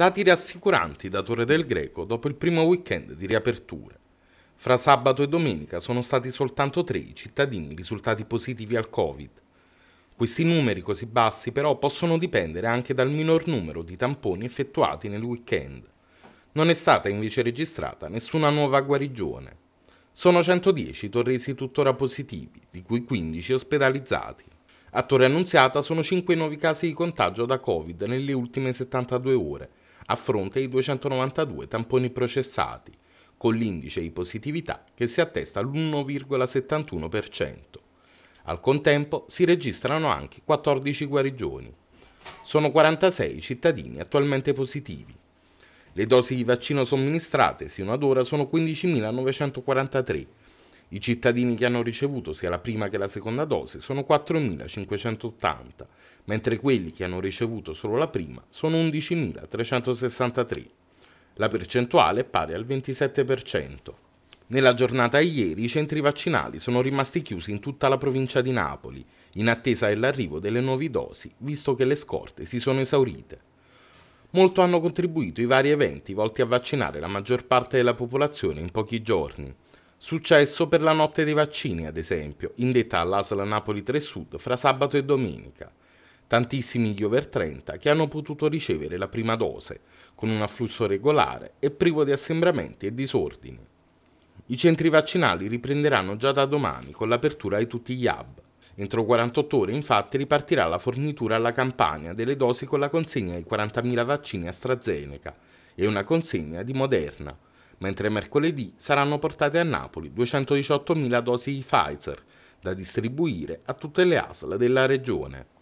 Dati rassicuranti da Torre del Greco dopo il primo weekend di riaperture. Fra sabato e domenica sono stati soltanto tre i cittadini risultati positivi al Covid. Questi numeri così bassi però possono dipendere anche dal minor numero di tamponi effettuati nel weekend. Non è stata invece registrata nessuna nuova guarigione. Sono 110 torresi tuttora positivi, di cui 15 ospedalizzati. A Torre Annunziata sono 5 nuovi casi di contagio da Covid nelle ultime 72 ore a fronte di 292 tamponi processati, con l'indice di positività che si attesta all'1,71%. Al contempo si registrano anche 14 guarigioni. Sono 46 i cittadini attualmente positivi. Le dosi di vaccino somministrate sino ad ora sono 15.943 i cittadini che hanno ricevuto sia la prima che la seconda dose sono 4.580, mentre quelli che hanno ricevuto solo la prima sono 11.363. La percentuale è pari al 27%. Nella giornata ieri i centri vaccinali sono rimasti chiusi in tutta la provincia di Napoli, in attesa dell'arrivo delle nuove dosi, visto che le scorte si sono esaurite. Molto hanno contribuito i vari eventi volti a vaccinare la maggior parte della popolazione in pochi giorni. Successo per la notte dei vaccini, ad esempio, indetta all'Asla Napoli 3 Sud fra sabato e domenica. Tantissimi gli over 30 che hanno potuto ricevere la prima dose, con un afflusso regolare e privo di assembramenti e disordini. I centri vaccinali riprenderanno già da domani con l'apertura di tutti gli hub. Entro 48 ore infatti ripartirà la fornitura alla Campania delle dosi con la consegna di 40.000 vaccini AstraZeneca e una consegna di Moderna, mentre mercoledì saranno portate a Napoli 218.000 dosi di Pfizer da distribuire a tutte le ASL della regione.